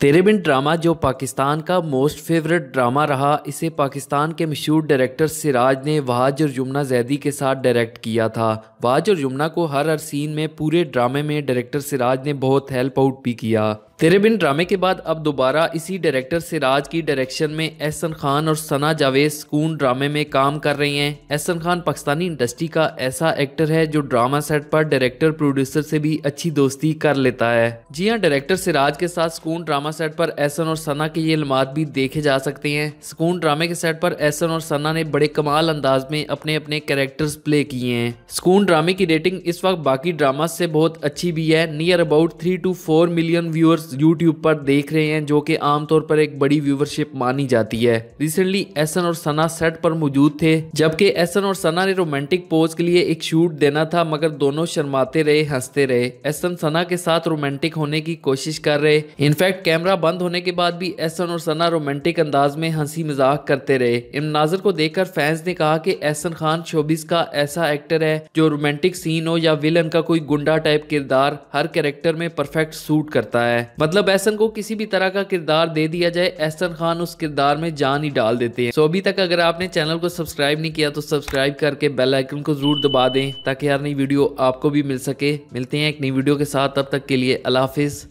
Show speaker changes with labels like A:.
A: तेरे बिन ड्रामा जो पाकिस्तान का मोस्ट फेवरेट ड्रामा रहा इसे पाकिस्तान के मशहूर डायरेक्टर सिराज ने वाज और यमुना जैदी के साथ डायरेक्ट किया था वाज और यमुना को हर हर सीन में पूरे ड्रामे में डायरेक्टर सिराज ने बहुत हेल्प आउट भी किया तेरे बिन ड्रामे के बाद अब दोबारा इसी डायरेक्टर सिराज की डायरेक्शन में एहसन खान और सना जावेद सुकून ड्रामे में काम कर रही हैं एहसन खान पाकिस्तानी इंडस्ट्री का ऐसा एक्टर है जो ड्रामा सेट पर डायरेक्टर प्रोड्यूसर से भी अच्छी दोस्ती कर लेता है जी हां डायरेक्टर सिराज के साथ सुकून ड्रामा सेट पर एहसन और सना के ये लमात भी देखे जा सकते हैं सुकून ड्रामे के सेट पर एहसन और सना ने बड़े कमाल अंदाज में अपने अपने कैरेक्टर्स प्ले किए हैं सुकून ड्रामे की रेटिंग इस वक्त बाकी ड्रामा से बहुत अच्छी भी है near about three two four million viewers YouTube पर देख रहे हैं जो कि आमतौर पर एक बड़ी व्यूवरशिप मानी जाती है रिसेंटली एसन और सना सेट पर मौजूद थे जबकि एसन और सना ने रोमांटिक पोज के लिए एक शूट देना था मगर दोनों शर्माते रहे हंसते रहे एसन सना के साथ रोमांटिक होने की कोशिश कर रहे इनफैक्ट कैमरा बंद होने के बाद भी एसन और सना रोमांटिक अंदाज में हंसी मजाक करते रहे इन नाजर को देखकर फैंस ने कहा कि एहसन खान शोबिस का ऐसा एक्टर है जो रोमांटिक सीन हो या विलन का कोई गुंडा टाइप किरदार हर कैरेक्टर में परफेक्ट सूट करता है मतलब एहसन को किसी भी तरह का किरदार दे दिया जाए एहसन खान उस किरदार में जान ही डाल देते हैं सो अभी तक अगर आपने चैनल को सब्सक्राइब नहीं किया तो सब्सक्राइब करके बेल आइकन को जरूर दबा दें ताकि हर नई वीडियो आपको भी मिल सके मिलते हैं एक नई वीडियो के साथ तब तक के लिए अलाफिज हाफिज़